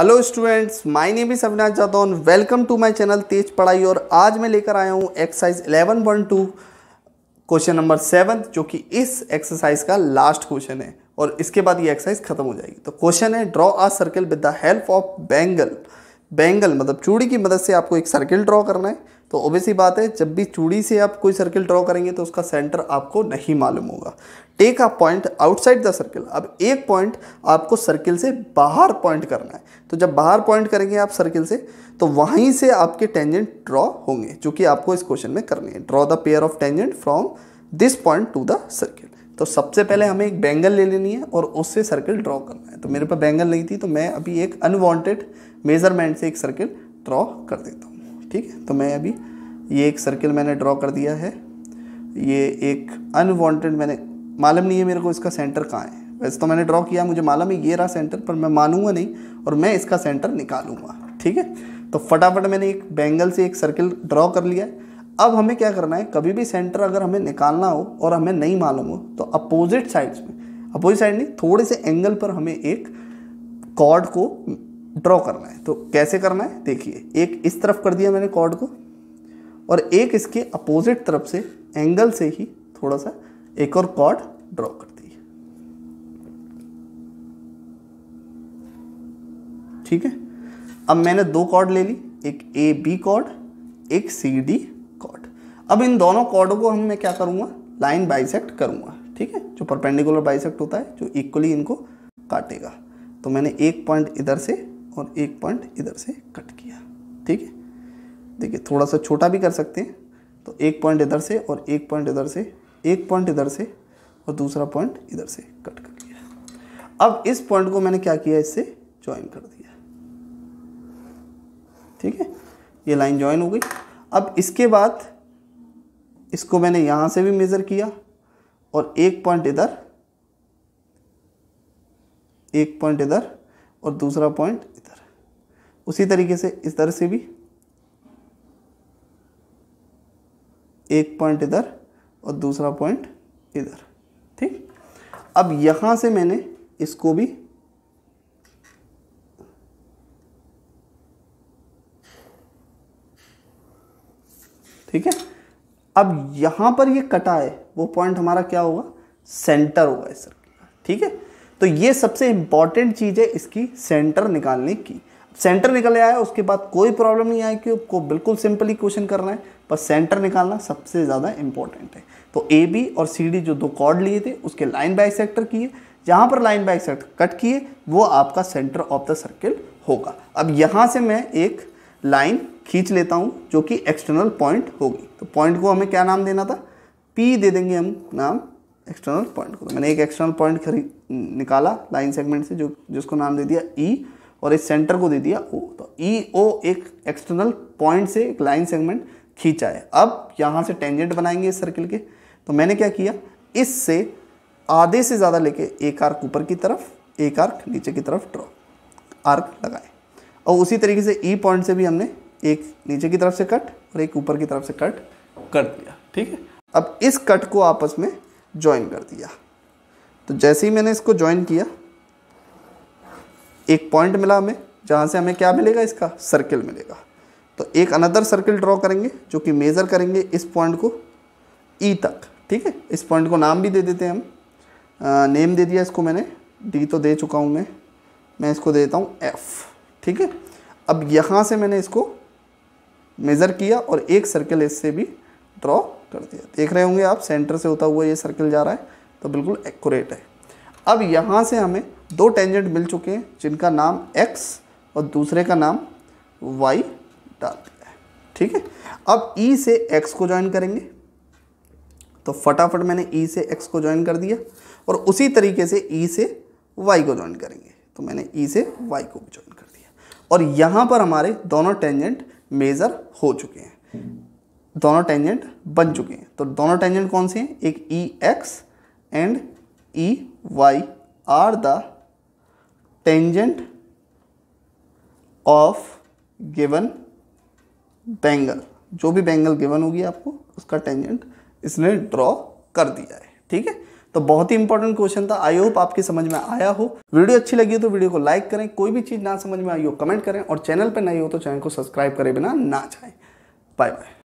hello students my name is Avinash Jadaun welcome to my channel Tej Padhai और आज मैं लेकर आया हूँ exercise eleven one two question number seven जो कि इस एक्सरसाइज का लास्ट क्वेश्चन है और इसके बाद ये एक्सरसाइज खत्म हो जाएगी तो क्वेश्चन है draw a circle with the help of bangle bangle मतलब चूड़ी की मदद से आपको एक सर्किल ड्रॉ करना है तो सी बात है जब भी चूड़ी से आप कोई सर्किल ड्रॉ करेंगे तो उसका सेंटर आपको नहीं मालूम होगा take a point outside the circle अब एक पॉइंट आपको सर्किल से बाहर पॉइंट करना है तो जब बाहर पॉइंट करेंगे आप सर्किल से तो वहीं से आपके टेंजेंट ड्रॉ होंगे जो कि आपको इस क्वेश्चन में करने हैं draw the pair of tangent from this point to the circle तो सबसे पहले हमें एक बैंगल ले लेनी है और उससे सर्किल ड्रॉ करना है तो मेरे पास बैंगल नहीं थी तो मैं अभी एक अनवांटेड मेजरमेंट से एक सर्किल ड्रॉ कर देता हूँ ठीक है तो मैं अभी ये एक सर्किल मैंने ड्रॉ कर दिया है ये एक अनवांटेड मैंने मालूम नहीं है मेरे को इसका सेंटर कहाँ है वैसे तो मैंने ड्रॉ किया मुझे मालूम है ये रहा सेंटर पर मैं मानूंगा नहीं और मैं इसका सेंटर निकालूंगा ठीक है तो फटाफट मैंने एक बैंगल से एक सर्किल ड्रॉ कर लिया है अब हमें क्या करना है कभी भी सेंटर अगर हमें निकालना हो और हमें नहीं मालूम हो तो अपोजिट साइड्स में अपोजिट साइड नहीं थोड़े से एंगल पर हमें एक कॉर्ड को ड्रॉ करना है तो कैसे करना है देखिए एक इस तरफ कर दिया मैंने कॉर्ड को और एक इसके अपोजिट तरफ से एंगल से ही थोड़ा सा एक और कॉर्ड ड्रॉ कर ठीक है अब मैंने दो कॉर्ड ले ली एक ए बी कॉर्ड एक सी डी कॉर्ड अब इन दोनों कॉर्डों को हम मैं क्या करूँगा लाइन बाइसेक्ट करूँगा ठीक है जो परपेंडिकुलर बाइसेक्ट होता है जो इक्वली इनको काटेगा तो मैंने एक पॉइंट इधर से और एक पॉइंट इधर से कट किया ठीक है देखिए थोड़ा सा छोटा भी कर सकते हैं तो एक पॉइंट इधर से और एक पॉइंट इधर से एक पॉइंट इधर से और दूसरा पॉइंट इधर से कट कर लिया अब इस पॉइंट को मैंने क्या किया इससे ज्वाइन कर दिया ठीक है ये लाइन ज्वाइन हो गई अब इसके बाद इसको मैंने यहाँ से भी मेज़र किया और एक पॉइंट इधर एक पॉइंट इधर और दूसरा पॉइंट इधर उसी तरीके से इस तरह से भी एक पॉइंट इधर और दूसरा पॉइंट इधर ठीक अब यहाँ से मैंने इसको भी ठीक है अब यहाँ पर ये कटा है वो पॉइंट हमारा क्या होगा सेंटर होगा इस सर्कल का ठीक है तो ये सबसे इंपॉर्टेंट चीज़ है इसकी सेंटर निकालने की सेंटर निकल आया उसके बाद कोई प्रॉब्लम नहीं आई कि आपको बिल्कुल सिंपली क्वेश्चन करना है पर सेंटर निकालना सबसे ज़्यादा इंपॉर्टेंट है तो ए बी और सी डी जो दो कॉर्ड लिए थे उसके लाइन बाय सेक्टर किए जहाँ पर लाइन बाय सेक्टर कट किए वो आपका सेंटर ऑफ द सर्किल होगा अब यहाँ से मैं एक लाइन खींच लेता हूँ जो कि एक्सटर्नल पॉइंट होगी तो पॉइंट को हमें क्या नाम देना था पी दे देंगे हम नाम एक्सटर्नल पॉइंट को तो मैंने एक एक्सटर्नल पॉइंट खरीद निकाला लाइन सेगमेंट से जो जिसको नाम दे दिया ई e, और इस सेंटर को दे दिया ओ तो ई e, ओ एक एक्सटर्नल पॉइंट से एक लाइन सेगमेंट खींचा है अब यहाँ से टेंजेंट बनाएंगे इस सर्किल के तो मैंने क्या किया इससे आधे से ज़्यादा लेके एक आर्क ऊपर की तरफ एक आर्क नीचे की तरफ ड्रॉ आर्क लगाए और उसी तरीके से ई e पॉइंट से भी हमने एक नीचे की तरफ से कट और एक ऊपर की तरफ से कट कर दिया ठीक है अब इस कट को आपस में ज्वाइन कर दिया तो जैसे ही मैंने इसको ज्वाइन किया एक पॉइंट मिला हमें जहाँ से हमें क्या मिलेगा इसका सर्किल मिलेगा तो एक अनदर सर्किल ड्रॉ करेंगे जो कि मेज़र करेंगे इस पॉइंट को ई e तक ठीक है इस पॉइंट को नाम भी दे देते हैं हम आ, नेम दे दिया इसको मैंने डी तो दे चुका हूँ मैं मैं इसको देता हूँ एफ़ ठीक है अब यहाँ से मैंने इसको मेज़र किया और एक सर्कल इससे भी ड्रॉ कर दिया देख रहे होंगे आप सेंटर से होता हुआ ये सर्कल जा रहा है तो बिल्कुल एक्यूरेट है अब यहाँ से हमें दो टेंजेंट मिल चुके हैं जिनका नाम एक्स और दूसरे का नाम वाई डाल दिया है ठीक है अब ई e से एक्स को ज्वाइन करेंगे तो फटाफट मैंने ई e से एक्स को ज्वाइन कर दिया और उसी तरीके से ई e से वाई को ज्वाइन करेंगे तो मैंने ई e से वाई को भी ज्वाइन और यहाँ पर हमारे दोनों टेंजेंट मेज़र हो चुके हैं दोनों टेंजेंट बन चुके हैं तो दोनों टेंजेंट कौन से हैं एक E X and E Y are the tangent of given bangle जो भी बैंगल गिवन होगी आपको उसका टेंजेंट इसने ड्रॉ कर दिया है ठीक है तो बहुत ही इंपॉर्टेंट क्वेश्चन था आई होप आपकी समझ में आया हो वीडियो अच्छी लगी हो तो वीडियो को लाइक करें कोई भी चीज़ ना समझ में आई हो कमेंट करें और चैनल पर नहीं हो तो चैनल को सब्सक्राइब करें बिना ना चाहें बाय बाय